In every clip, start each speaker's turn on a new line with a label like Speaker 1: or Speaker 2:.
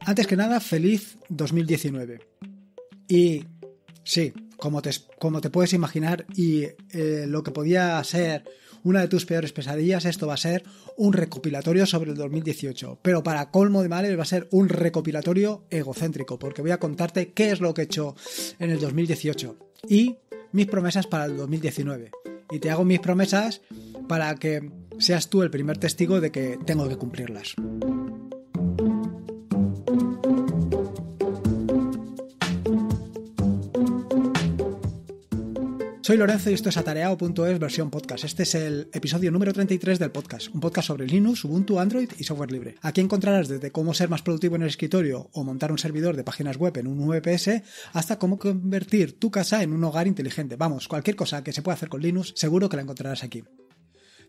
Speaker 1: Antes que nada, feliz 2019. Y sí, como te, puedes imaginar y eh, lo que podía ser una de tus peores pesadillas, esto va a ser un recopilatorio sobre el 2018. Pero para colmo de males va a ser un recopilatorio egocéntrico, porque voy a contarte qué es lo que he hecho en el 2018 y mis promesas para el 2019. Y te hago mis promesas para que seas tú el primer testigo de que tengo que cumplirlas. Soy Lorenzo y esto es atareado.es versión podcast. Este es el episodio número 33 del podcast, un podcast sobre Linux, Ubuntu, Android y software libre. Aquí encontrarás desde cómo ser más productivo en el escritorio o montar un servidor de páginas web en un VPS hasta cómo convertir tu casa en un hogar inteligente. Vamos, cualquier cosa que se pueda hacer con Linux, seguro que la encontrarás aquí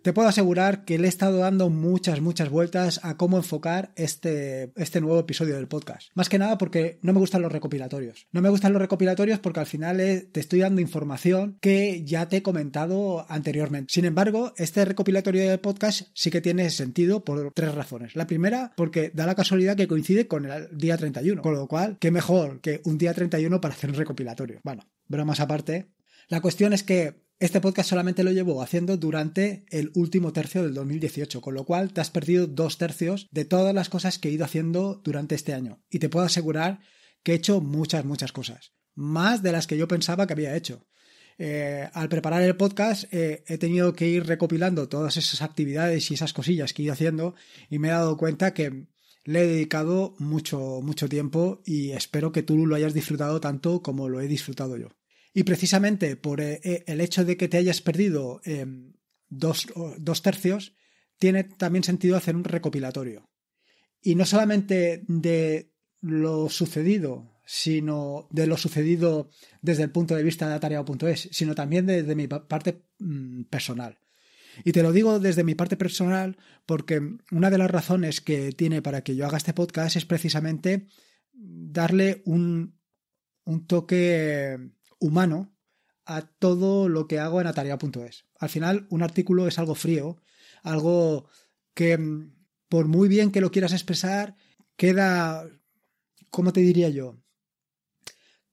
Speaker 1: te puedo asegurar que le he estado dando muchas, muchas vueltas a cómo enfocar este, este nuevo episodio del podcast. Más que nada porque no me gustan los recopilatorios. No me gustan los recopilatorios porque al final te estoy dando información que ya te he comentado anteriormente. Sin embargo, este recopilatorio del podcast sí que tiene sentido por tres razones. La primera, porque da la casualidad que coincide con el día 31, con lo cual, qué mejor que un día 31 para hacer un recopilatorio. Bueno, bromas aparte, la cuestión es que este podcast solamente lo llevo haciendo durante el último tercio del 2018, con lo cual te has perdido dos tercios de todas las cosas que he ido haciendo durante este año. Y te puedo asegurar que he hecho muchas, muchas cosas, más de las que yo pensaba que había hecho. Eh, al preparar el podcast eh, he tenido que ir recopilando todas esas actividades y esas cosillas que he ido haciendo y me he dado cuenta que le he dedicado mucho, mucho tiempo y espero que tú lo hayas disfrutado tanto como lo he disfrutado yo. Y precisamente por eh, eh, el hecho de que te hayas perdido eh, dos, tercios, tiene también sentido hacer un recopilatorio. Y no solamente de lo sucedido, sino de lo sucedido desde el punto de vista de atareado.es, sino también desde mi parte mm, personal. Y te lo digo desde mi parte personal porque una de las razones que tiene para que yo haga este podcast es precisamente darle un, un toque humano a todo lo que hago en atarea.es. Al final, un artículo es algo frío, algo que mm, por muy bien que lo quieras expresar, queda, ¿cómo te diría yo?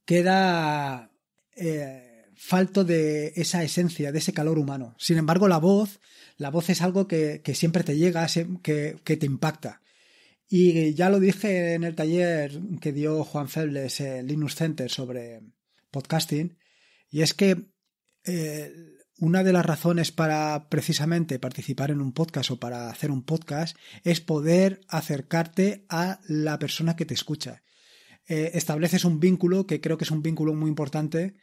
Speaker 1: Queda eh, falto de esa esencia, de ese calor humano. Sin embargo, la voz, la voz es algo que, siempre te llega, que, te impacta. Y ya lo dije en el taller que dio Juan Febles, el Linux Center, sobre podcasting, y es que eh, una de las razones para precisamente participar en un podcast o para hacer un podcast es poder acercarte a la persona que te escucha. Eh, estableces un vínculo que creo que es un vínculo muy importante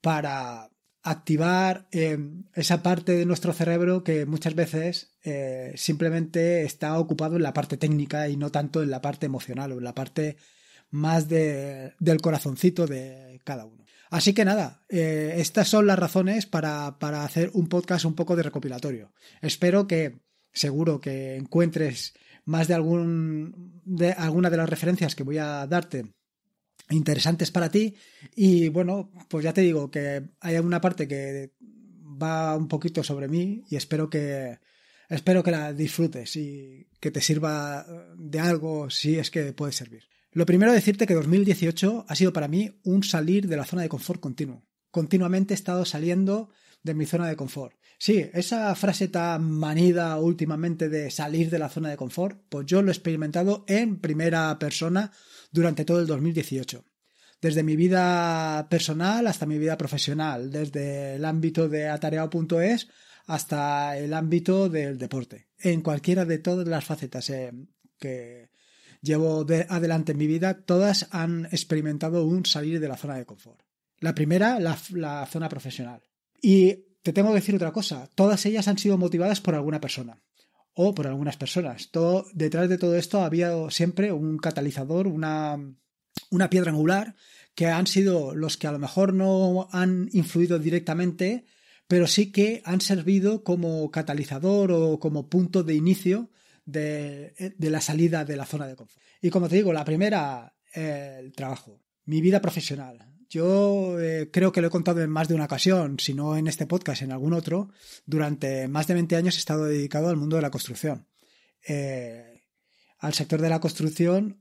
Speaker 1: para activar eh, esa parte de nuestro cerebro que muchas veces simplemente está ocupado en la parte técnica y no tanto en la parte emocional o en la parte más del corazoncito de cada uno. Así que nada, eh, estas son las razones para, hacer un podcast un poco de recopilatorio. Espero que, seguro que encuentres más de, algún, de alguna de las referencias que voy a darte interesantes para ti. Y bueno, pues ya te digo que hay alguna parte que va un poquito sobre mí y espero que espero que la disfrutes y que te sirva de algo si es que puede servir. Lo primero decirte que 2018 ha sido para mí un salir de la zona de confort continuo. Continuamente he estado saliendo de mi zona de confort. Sí, esa frase tan manida últimamente de salir de la zona de confort, pues yo lo he experimentado en primera persona durante todo el 2018. Desde mi vida personal hasta mi vida profesional, desde el ámbito de atareado.es hasta el ámbito del deporte, en cualquiera de todas las facetas eh, que, llevo adelante en mi vida, todas han experimentado un salir de la zona de confort. La primera, la, zona profesional. Y te tengo que decir otra cosa, todas ellas han sido motivadas por alguna persona o por algunas personas. Todo, detrás de todo esto ha habido siempre un catalizador, una, una piedra angular, que han sido los que a lo mejor no han influido directamente, pero sí que han servido como catalizador o como punto de inicio de, la salida de la zona de confort. Y como te digo, la primera, el trabajo, mi vida profesional. Yo eh, creo que lo he contado en más de una ocasión, si no en este podcast, en algún otro. Durante más de 20 años he estado dedicado al mundo de la construcción. Eh, al sector de la construcción,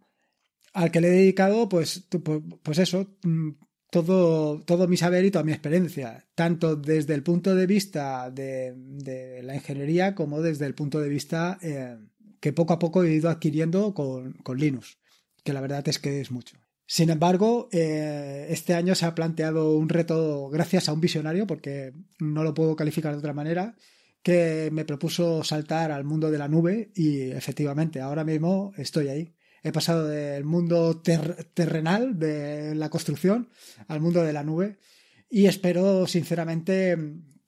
Speaker 1: al que le he dedicado, pues, pues, pues eso, mm, todo, todo mi saber y toda mi experiencia, tanto desde el punto de vista de, la ingeniería como desde el punto de vista eh, que poco a poco he ido adquiriendo con, Linux, que la verdad es que es mucho. Sin embargo, eh, este año se ha planteado un reto gracias a un visionario, porque no lo puedo calificar de otra manera, que me propuso saltar al mundo de la nube y efectivamente, ahora mismo estoy ahí. He pasado del mundo terrenal de la construcción al mundo de la nube y espero sinceramente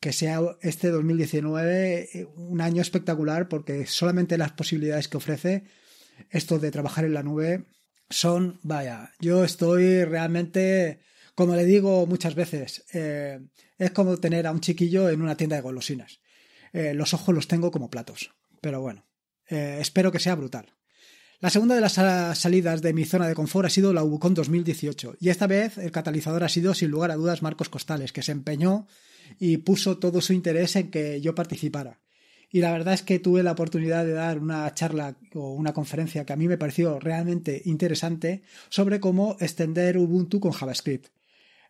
Speaker 1: que sea este 2019 eh, un año espectacular porque solamente las posibilidades que ofrece esto de trabajar en la nube son, vaya, yo estoy realmente, como le digo muchas veces, eh, es como tener a un chiquillo en una tienda de golosinas. Eh, los ojos los tengo como platos, pero bueno, espero que sea brutal. La segunda de las salidas de mi zona de confort ha sido la Ubucon 2018, y esta vez el catalizador ha sido sin lugar a dudas Marcos Costales, que se empeñó y puso todo su interés en que yo participara. Y la verdad es que tuve la oportunidad de dar una charla o una conferencia que a mí me pareció realmente interesante sobre cómo extender Ubuntu con JavaScript.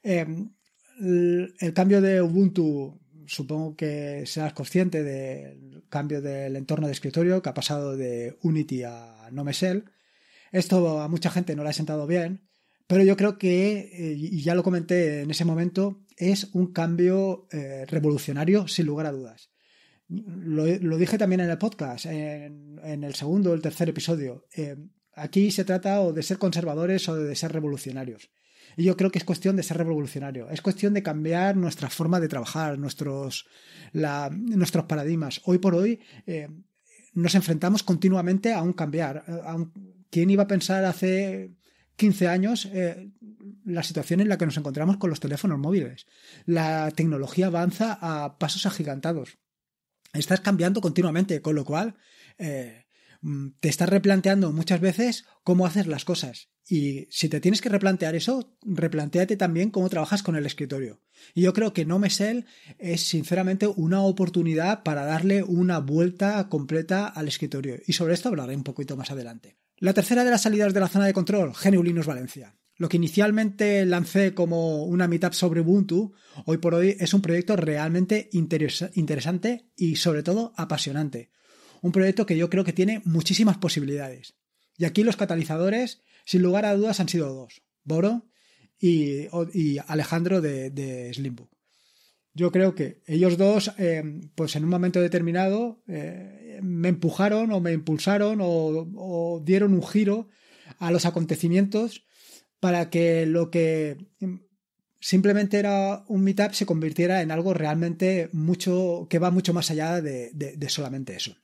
Speaker 1: Em, el, cambio de Ubuntu supongo que seas consciente del cambio del entorno de escritorio que ha pasado de Unity a Nomesel. Esto a mucha gente no le ha sentado bien, pero yo creo que, eh, y ya lo comenté en ese momento, es un cambio eh, revolucionario sin lugar a dudas. Lo, dije también en el podcast, en, el segundo o el tercer episodio. Eh, aquí se trata o de ser conservadores o de ser revolucionarios. Y yo creo que es cuestión de ser revolucionario. Es cuestión de cambiar nuestra forma de trabajar, nuestros, nuestros paradigmas. Hoy por hoy eh, nos enfrentamos continuamente a un cambiar. A ¿Quién iba a pensar hace 15 años eh, la situación en la que nos encontramos con los teléfonos móviles. La tecnología avanza a pasos agigantados. Estás cambiando continuamente, con lo cual eh, te estás replanteando muchas veces cómo haces las cosas. Y si te tienes que replantear eso, replanteate también cómo trabajas con el escritorio. Y yo creo que No Mesel es sinceramente una oportunidad para darle una vuelta completa al escritorio. Y sobre esto hablaré un poquito más adelante. La tercera de las salidas de la zona de control, GNU Valencia. Lo que inicialmente lancé como una meetup sobre Ubuntu, hoy por hoy es un proyecto realmente interesante y sobre todo apasionante. Un proyecto que yo creo que tiene muchísimas posibilidades. Y aquí los catalizadores, sin lugar a dudas, han sido dos. Boro y, Alejandro de, de Slimbook yo creo que ellos dos, eh, pues en un momento determinado, eh, me empujaron o me impulsaron o, dieron un giro a los acontecimientos para que lo que mm, simplemente era un meetup se convirtiera en algo realmente mucho que va mucho más allá de, solamente eso.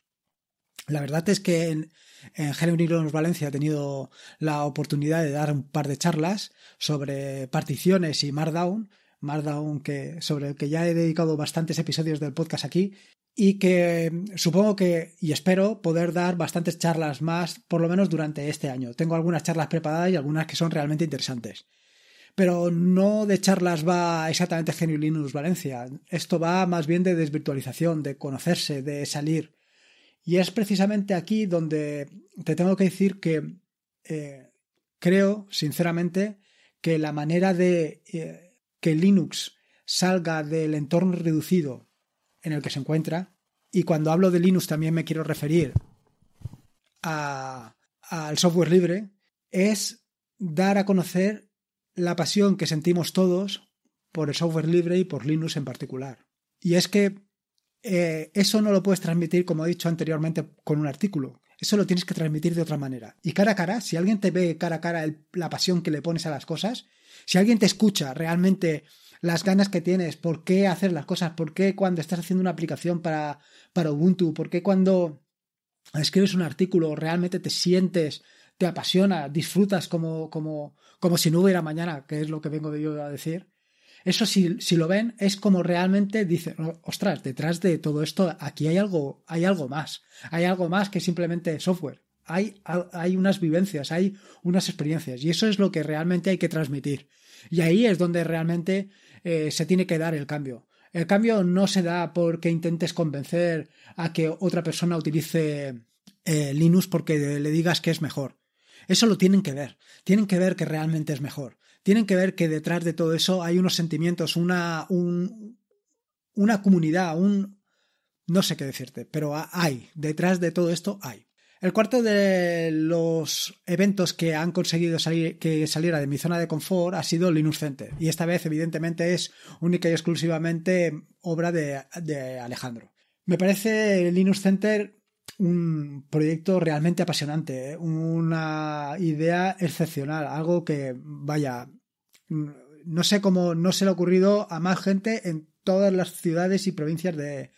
Speaker 1: La verdad es que en, en Valencia he tenido la oportunidad de dar un par de charlas sobre particiones y Markdown, más aún que, sobre el que ya he dedicado bastantes episodios del podcast aquí y que eh, supongo que y espero poder dar bastantes charlas más, por lo menos durante este año. Tengo algunas charlas preparadas y algunas que son realmente interesantes. Pero no de charlas va exactamente Geniulinus Valencia. Esto va más bien de desvirtualización, de conocerse, de salir. Y es precisamente aquí donde te tengo que decir que eh, creo, sinceramente, que la manera de eh, que Linux salga del entorno reducido en el que se encuentra, y cuando hablo de Linux también me quiero referir al software libre, es dar a conocer la pasión que sentimos todos por el software libre y por Linux en particular. Y es que eh, eso no lo puedes transmitir, como he dicho anteriormente, con un artículo. Eso lo tienes que transmitir de otra manera. Y cara a cara, si alguien te ve cara a cara la pasión que le pones a las cosas, si alguien te escucha realmente las ganas que tienes, por qué hacer las cosas, por qué cuando estás haciendo una aplicación para, para Ubuntu, por qué cuando escribes un artículo realmente te sientes, te apasiona, disfrutas como, como, como si no hubiera mañana, que es lo que vengo yo a decir eso si, si, lo ven es como realmente dicen, oh, ostras, detrás de todo esto aquí hay algo, hay algo más, hay algo más que simplemente software. Hay, hay unas vivencias, hay unas experiencias y eso es lo que realmente hay que transmitir. Y ahí es donde realmente eh, se tiene que dar el cambio. El cambio no se da porque intentes convencer a que otra persona utilice eh, Linux porque le digas que es mejor. Eso lo tienen que ver. Tienen que ver que realmente es mejor tienen que ver que detrás de todo eso hay unos sentimientos, una, una comunidad, un... no sé qué decirte, pero hay, detrás de todo esto hay. El cuarto de los eventos que han conseguido salir, que saliera de mi zona de confort ha sido Linux Center. Y esta vez, evidentemente, es única y exclusivamente obra de, de Alejandro. Me parece Linux Center un proyecto realmente apasionante, ¿eh? una idea excepcional, algo que, vaya, no sé cómo no se le ha ocurrido a más gente en todas las ciudades y provincias de,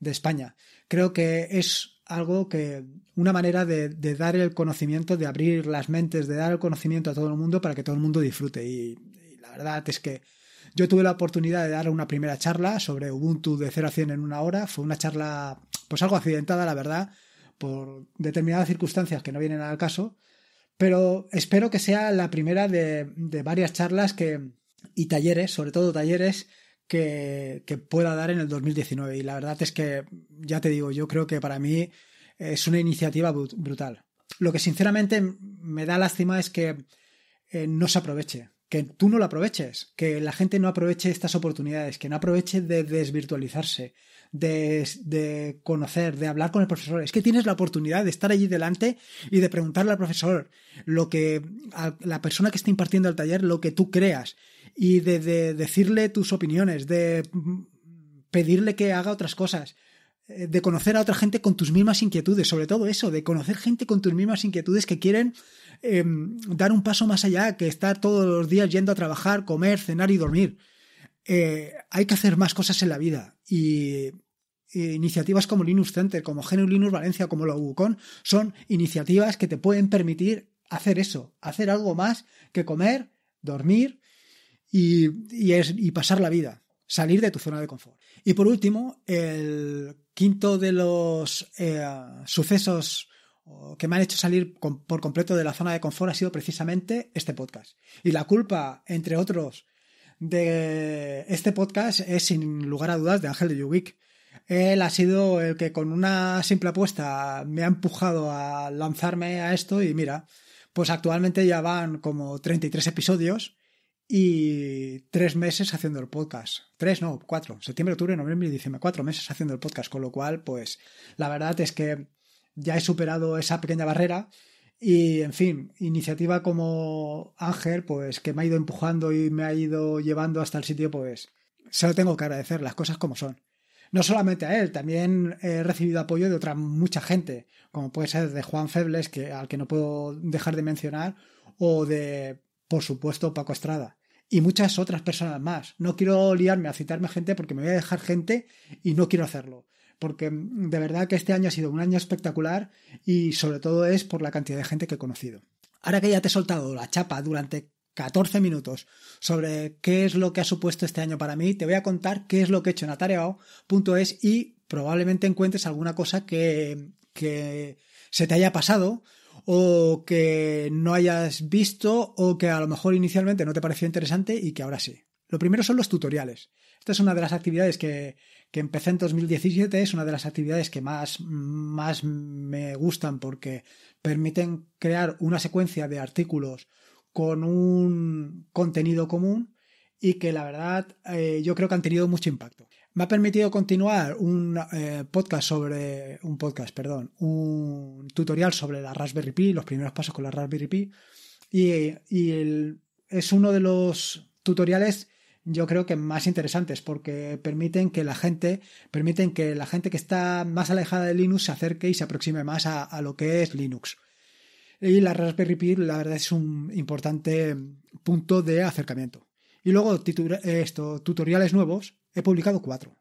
Speaker 1: España. Creo que es algo que una manera de, dar el conocimiento, de abrir las mentes, de dar el conocimiento a todo el mundo para que todo el mundo disfrute. Y, la verdad es que yo tuve la oportunidad de dar una primera charla sobre Ubuntu de 0 a 100 en una hora. Fue una charla pues algo accidentada, la verdad, por determinadas circunstancias que no vienen al caso. Pero espero que sea la primera de, varias charlas que, y talleres, sobre todo talleres, que, pueda dar en el 2019. Y la verdad es que, ya te digo, yo creo que para mí es una iniciativa brutal. Lo que sinceramente me da lástima es que eh, no se aproveche que tú no lo aproveches, que la gente no aproveche estas oportunidades, que no aproveche de desvirtualizarse, de, conocer, de hablar con el profesor. Es que tienes la oportunidad de estar allí delante y de preguntarle al profesor lo que, a la persona que está impartiendo el taller, lo que tú creas y de decirle tus opiniones, de pedirle que haga otras cosas, eh, de conocer a otra gente con tus mismas inquietudes, sobre todo eso, de conocer gente con tus mismas inquietudes que quieren em, dar un paso más allá que estar todos los días yendo a trabajar, comer, cenar y dormir. Eh, hay que hacer más cosas en la vida y iniciativas como Linux Center, como Genius Linux Valencia, como la UCON, son iniciativas que te pueden permitir hacer eso, hacer algo más que comer, dormir y, y pasar la vida, salir de tu zona de confort. Y por último, el Quinto de los eh, sucesos que me han hecho salir por completo de la zona de confort ha sido precisamente este podcast. Y la culpa, entre otros, de este podcast es sin lugar a dudas de Ángel de Yubik. Él ha sido el que con una simple apuesta me ha empujado a lanzarme a esto y mira, pues actualmente ya van como 33 episodios y tres meses haciendo el podcast. Tres, no, cuatro. Septiembre, octubre, noviembre y diciembre. Cuatro meses haciendo el podcast. Con lo cual, pues la verdad es que ya he superado esa pequeña barrera. Y, en fin, iniciativa como Ángel, pues que me ha ido empujando y me ha ido llevando hasta el sitio, pues se lo tengo que agradecer, las cosas como son. No solamente a él, también he recibido apoyo de otra mucha gente, como puede ser de Juan Febles, que, al que no puedo dejar de mencionar, o de por supuesto Paco Estrada y muchas otras personas más. No quiero liarme a citarme gente porque me voy a dejar gente y no quiero hacerlo. Porque mm, de verdad que este año ha sido un año espectacular y sobre todo es por la cantidad de gente que he conocido. Ahora que ya te he soltado la chapa durante 14 minutos sobre qué es lo que ha supuesto este año para mí, te voy a contar qué es lo que he hecho en atareao.es y probablemente encuentres alguna cosa que, que se te haya pasado o que no hayas visto o que a lo mejor inicialmente no te pareció interesante y que ahora sí. Lo primero son los tutoriales. Esta es una de las actividades que, empecé en 2017, es una de las actividades que más, más me gustan porque permiten crear una secuencia de artículos con un contenido común y que la verdad eh, yo creo que han tenido mucho impacto me ha permitido continuar un eh, podcast sobre, un podcast, perdón, un tutorial sobre la Raspberry Pi, los primeros pasos con la Raspberry Pi. Y, es uno de los tutoriales yo creo que más interesantes porque permiten que la gente permiten que la gente que está más alejada de Linux se acerque y se aproxime más a, a lo que es Linux y la Raspberry Pi la verdad es un importante punto de acercamiento y luego eh, esto, tutoriales nuevos He publicado cuatro.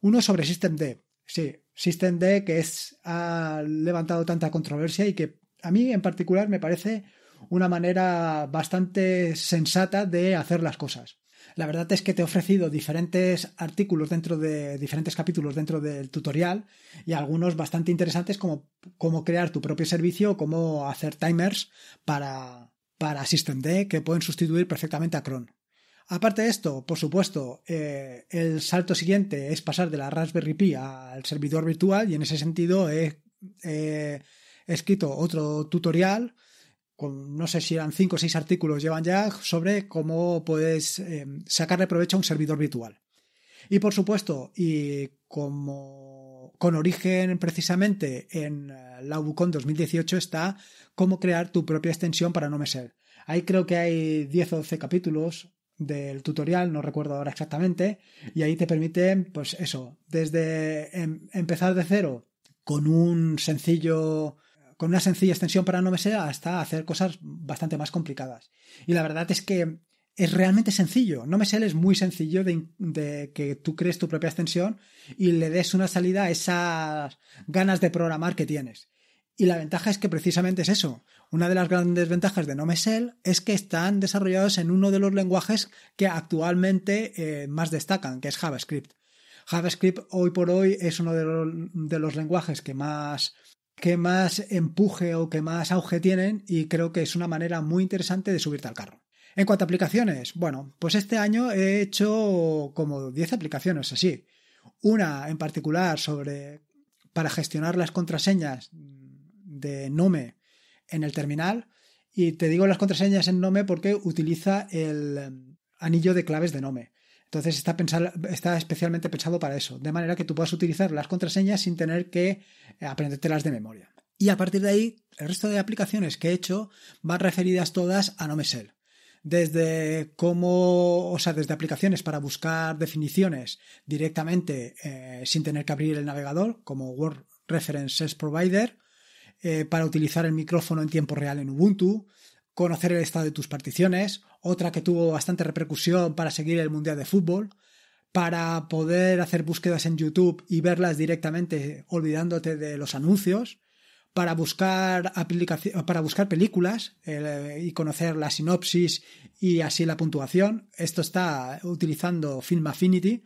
Speaker 1: Uno sobre SystemD. Sí, SystemD que es, ha levantado tanta controversia y que a mí en particular me parece una manera bastante sensata de hacer las cosas. La verdad es que te he ofrecido diferentes artículos dentro de diferentes capítulos dentro del tutorial y algunos bastante interesantes como cómo crear tu propio servicio o cómo hacer timers para, para SystemD que pueden sustituir perfectamente a cron. Aparte de esto, por supuesto, eh, el salto siguiente es pasar de la Raspberry Pi al servidor virtual y en ese sentido he, escrito otro tutorial con no sé si eran 5 o 6 artículos llevan ya sobre cómo puedes sacar eh, sacarle provecho a un servidor virtual. Y por supuesto, y como con origen precisamente en eh, la 2018 está cómo crear tu propia extensión para no Ahí creo que hay 10 o 12 capítulos del tutorial, no recuerdo ahora exactamente, y ahí te permite pues eso, desde em, empezar de cero con un sencillo con una sencilla extensión para no sea hasta hacer cosas bastante más complicadas. Y la verdad es que es realmente sencillo. No e es muy sencillo de, que tú crees tu propia extensión y le des una salida a esas ganas de programar que tienes. Y la ventaja es que precisamente es eso. Una de las grandes ventajas de NoMesel es que están desarrollados en uno de los lenguajes que actualmente eh, más destacan, que es JavaScript. JavaScript hoy por hoy es uno de los, lenguajes que más, que más empuje o que más auge tienen y creo que es una manera muy interesante de subirte al carro. En cuanto a aplicaciones, bueno, pues este año he hecho como 10 aplicaciones así. Una en particular sobre para gestionar las contraseñas de Nome en el terminal. Y te digo las contraseñas en Nome porque utiliza el em, anillo de claves de Nome. Entonces está, está especialmente pensado para eso, de manera que tú puedas utilizar las contraseñas sin tener que eh, aprendértelas de memoria. Y a partir de ahí, el resto de aplicaciones que he hecho van referidas todas a NomeSell. Desde cómo, o sea, desde aplicaciones para buscar definiciones directamente eh, sin tener que abrir el navegador, como Word References Provider, eh, para utilizar el micrófono en tiempo real en Ubuntu, conocer el estado de tus particiones, otra que tuvo bastante repercusión para seguir el Mundial de Fútbol, para poder hacer búsquedas en YouTube y verlas directamente olvidándote de los anuncios, para buscar, para buscar películas eh, y conocer la sinopsis y así la puntuación. Esto está utilizando Film Affinity.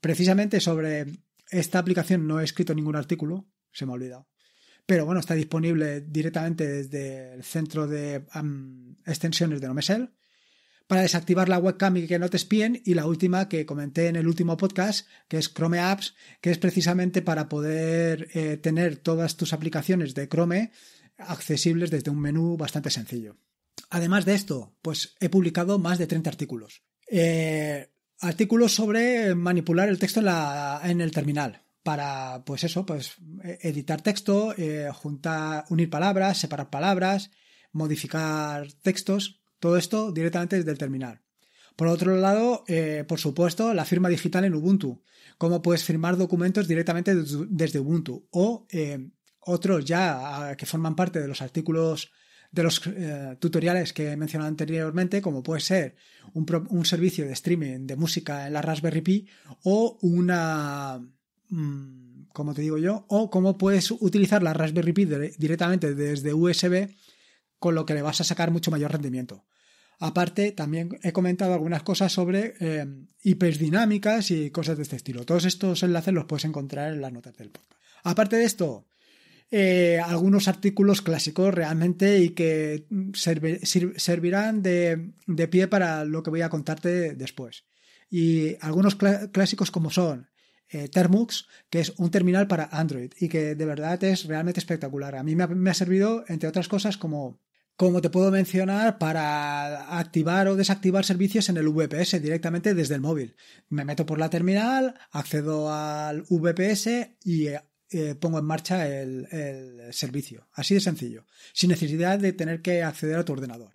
Speaker 1: Precisamente sobre esta aplicación no he escrito ningún artículo, se me ha olvidado pero bueno, está disponible directamente desde el centro de extensiones de Nomesel para desactivar la webcam y que no te espíen y la última que comenté en el último podcast que es Chrome Apps que es precisamente para poder eh, tener todas tus aplicaciones de Chrome accesibles desde un menú bastante sencillo. Además de esto, pues he publicado más de 30 artículos. Eh, artículos sobre manipular el texto en el terminal para, pues eso, pues e, editar texto, eh, juntar, unir palabras, separar palabras, modificar textos, todo esto directamente desde el terminal. Por otro lado, eh, por supuesto, la firma digital en Ubuntu. Cómo puedes firmar documentos directamente desde Ubuntu. O eh, otros ya que forman parte de los artículos de los tutoriales que he mencionado anteriormente, como puede ser un, un servicio de streaming de música en la Raspberry Pi o una Mm, como te digo yo, o cómo puedes utilizar la Raspberry Pi directamente desde USB, con lo que le vas a sacar mucho mayor rendimiento. Aparte, también he comentado algunas cosas sobre hiperdinámicas em, y cosas de este estilo. Todos estos enlaces los puedes encontrar en las notas del podcast. Aparte de esto, eh, algunos artículos clásicos realmente y que mm, servirán de, pie para lo que voy a contarte después. Y algunos clásicos como son eh, Termux, que es un terminal para Android y que de verdad es realmente espectacular. A mí me ha, servido, entre otras cosas, como como te puedo mencionar, para activar o desactivar servicios en el VPS directamente desde el móvil. Me meto por la terminal, accedo al VPS y eh, eh, pongo en marcha el, servicio. Así de sencillo, sin necesidad de tener que acceder a tu ordenador.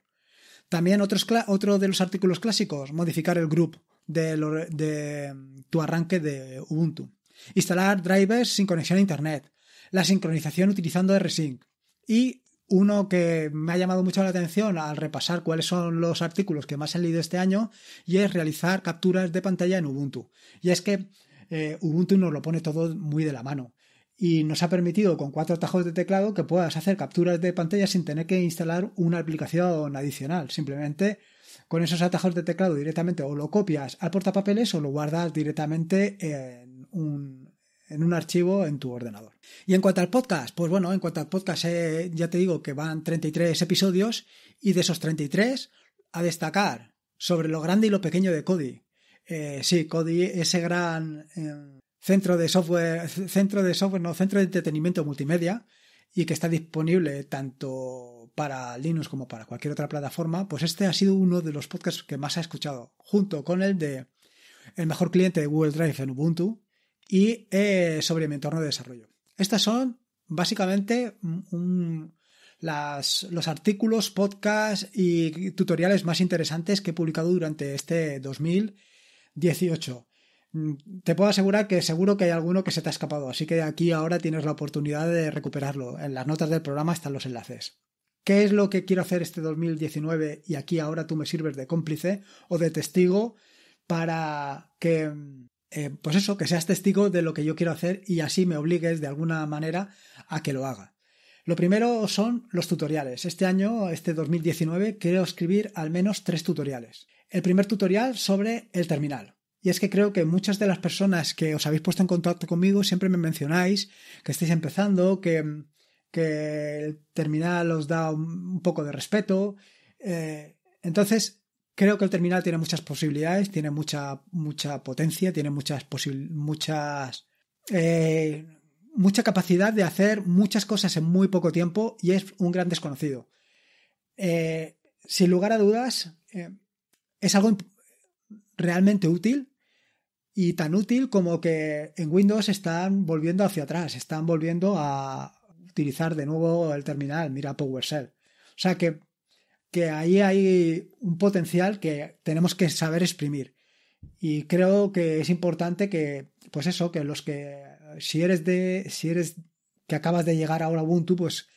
Speaker 1: También otro de los artículos clásicos, modificar el grupo de, tu arranque de Ubuntu. Instalar drivers sin conexión a Internet. La sincronización utilizando RSync. Y uno que me ha llamado mucho la atención al repasar cuáles son los artículos que más han leído este año y es realizar capturas de pantalla en Ubuntu. Y es que eh, Ubuntu nos lo pone todo muy de la mano y nos ha permitido con cuatro atajos de teclado que puedas hacer capturas de pantalla sin tener que instalar una aplicación adicional. Simplemente con esos atajos de teclado directamente o lo copias al portapapeles o lo guardas directamente en un, archivo en tu ordenador. Y en cuanto al podcast, pues bueno, en cuanto al podcast eh, ya te digo que van 33 episodios y de esos 33 a destacar sobre lo grande y lo pequeño de Cody. Eh, sí, Cody, ese gran eh, centro de software, centro de software, no, centro de entretenimiento multimedia y que está disponible tanto para Linux como para cualquier otra plataforma, pues este ha sido uno de los podcasts que más ha escuchado, junto con el de el mejor cliente de Google Drive en Ubuntu y eh, sobre mi entorno de desarrollo. Estas son básicamente los artículos, podcasts y tutoriales más interesantes que he publicado durante este 2018. Mm, te puedo asegurar que seguro que hay alguno que se te ha escapado, así que aquí ahora tienes la oportunidad de recuperarlo. En las notas del programa están los enlaces. ¿Qué es lo que quiero hacer este 2019 y aquí ahora tú me sirves de cómplice o de testigo para que, eh, pues eso, que seas testigo de lo que yo quiero hacer y así me obligues de alguna manera a que lo haga? Lo primero son los tutoriales. Este año, este 2019, quiero escribir al menos tres tutoriales. El primer tutorial sobre el terminal. Y es que creo que muchas de las personas que os habéis puesto en contacto conmigo siempre me mencionáis que estáis empezando, que que el terminal os da un, poco de respeto. Eh, entonces, creo que el terminal tiene muchas posibilidades, tiene mucha, mucha potencia, tiene muchas muchas eh, mucha capacidad de hacer muchas cosas en muy poco tiempo y es un gran desconocido. Eh, sin lugar a dudas, es algo realmente útil y tan útil como que en Windows están volviendo hacia atrás, están volviendo a, utilizar de nuevo el terminal, mira PowerShell. O sea que, que ahí hay un potencial que tenemos que saber exprimir. Y creo que es importante que, pues eso, que los que, si eres de, si eres que acabas de llegar ahora a Ubuntu, pues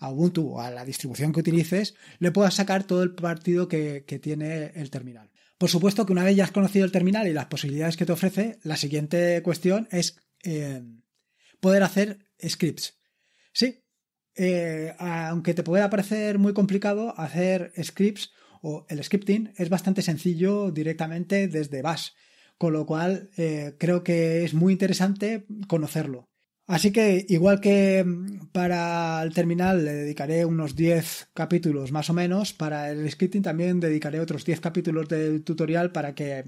Speaker 1: a Ubuntu o a la distribución que utilices, le puedas sacar todo el partido que, que, tiene el terminal. Por supuesto que una vez ya has conocido el terminal y las posibilidades que te ofrece, la siguiente cuestión es eh, poder hacer scripts. Sí, eh, aunque te pueda parecer muy complicado hacer scripts o el scripting es bastante sencillo directamente desde Bash, con lo cual eh, creo que es muy interesante conocerlo. Así que igual que mm, para el terminal le dedicaré unos 10 capítulos más o menos, para el scripting también dedicaré otros 10 capítulos del tutorial para que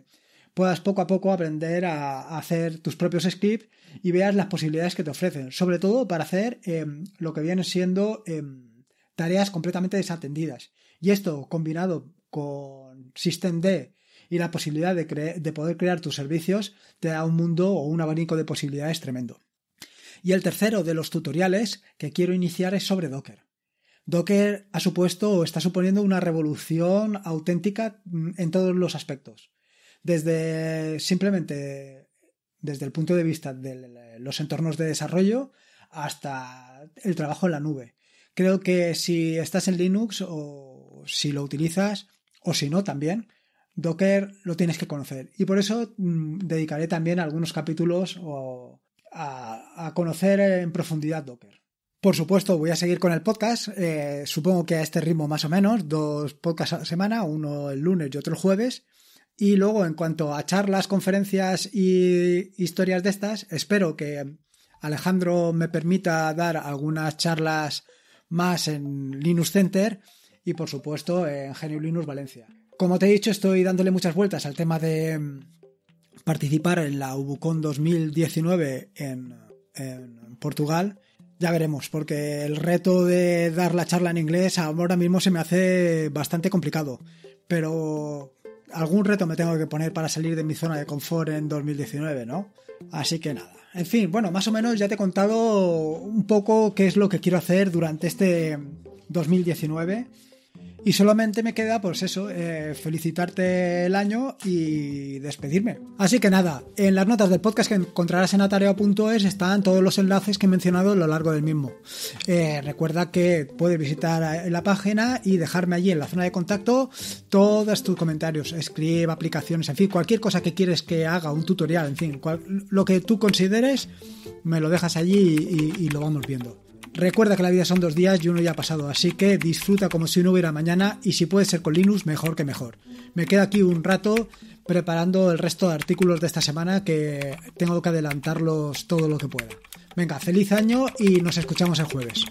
Speaker 1: puedas poco a poco aprender a, hacer tus propios scripts y veas las posibilidades que te ofrecen, sobre todo para hacer em, lo que vienen siendo em, tareas completamente desatendidas. Y esto combinado con SystemD y la posibilidad de poder crear tus servicios te da un mundo o un abanico de posibilidades tremendo. Y el tercero de los tutoriales que quiero iniciar es sobre Docker. Docker ha supuesto o está suponiendo una revolución auténtica mm, en todos los aspectos desde simplemente desde el punto de vista de los entornos de desarrollo hasta el trabajo en la nube. Creo que si estás en Linux o si lo utilizas o si no también, Docker lo tienes que conocer. Y por eso mm, dedicaré también algunos capítulos o a, conocer en profundidad Docker. Por supuesto, voy a seguir con el podcast, eh, supongo que a este ritmo más o menos, dos podcasts a la semana, uno el lunes y otro el jueves. Y luego, en cuanto a charlas, conferencias y historias de estas, espero que Alejandro me permita dar algunas charlas más en Linux Center y, por supuesto, en Genio Linux Valencia. Como te he dicho, estoy dándole muchas vueltas al tema de participar en la UBUCON 2019 en, en Portugal. Ya veremos, porque el reto de dar la charla en inglés ahora mismo se me hace bastante complicado. Pero algún reto me tengo que poner para salir de mi zona de confort en 2019, ¿no? Así que nada. En fin, bueno, más o menos ya te he contado un poco qué es lo que quiero hacer durante este 2019 y solamente me queda, pues eso, eh, felicitarte el año y despedirme. Así que nada, en las notas del podcast que encontrarás en atareo.es están todos los enlaces que he mencionado a lo largo del mismo. Eh, recuerda que puedes visitar la página y dejarme allí en la zona de contacto todos tus comentarios, escribe aplicaciones, en fin, cualquier cosa que quieres que haga, un tutorial, en fin, lo que tú consideres, me lo dejas allí y lo vamos viendo. Recuerda que la vida son dos días y uno ya ha pasado, así que disfruta como si no hubiera mañana y si puede ser con Linux, mejor que mejor. Me quedo aquí un rato preparando el resto de artículos de esta semana que tengo que adelantarlos todo lo que pueda. Venga, feliz año y nos escuchamos el jueves.